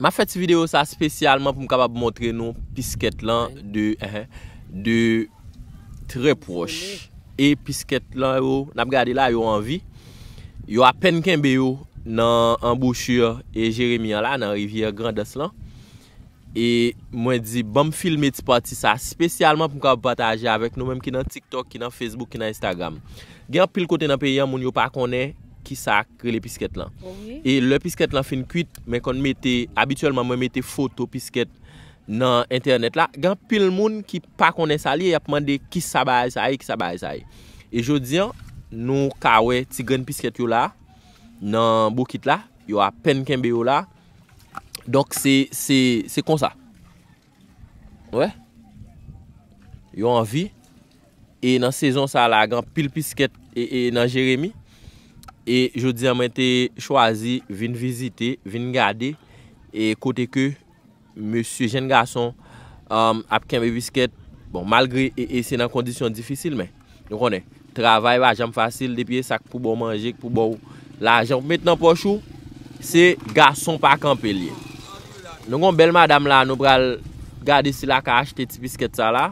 Ma fè ti video sa spesyalman pou m kapab montre nou pisket lan eh, de tre proche. E pisket lan yo, nap gade la yo anvi. Yo apen kenbe yo nan embouchure e jeremia la nan rivye grandes lan. E mwen di, bam filme ti pati sa spesyalman pou m kapab pataje avèk nou menm ki nan TikTok, ki nan Facebook, ki nan Instagram. Gyan pil kote nan pe yon moun yo pa konè. Ki sa kre le pisket lan oh E le pisket lan fin kuit Mwen kon mette Abituelman mwen mette foto pisket Nan internet la Gan pil moun ki pa konen sa li Yapman de ki sa bay sa yi E, e. e jodian Nou kawe ti gen pisket yo la Nan bokit la Yo apen kenbe yo la Dok se kon sa Yo anvi E nan sezon sa la Gan pil pisket E, e nan jeremi E joudi yon mwen te chwazi vin vizite, vin gade. E kote ke, monsu jen gason um, apke mwen bisket. Bon, malgre, e, e se nan kondisyon difisil men. Nou konen, travay wajam fasil, depye sak pou bon manje, pou bon lajamp. Met nan pochou, se gason pa kampe liye. Nou kon bel madame la, nou pral gade si la ka achete ti bisket sa la.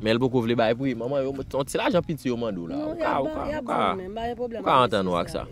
Mel pou kouvle bay pou yi. Maman yon, ton tila janpinti yon mandou la. Non, ou ka, ou ka, ou ka. Ou ka anten nou ak sa.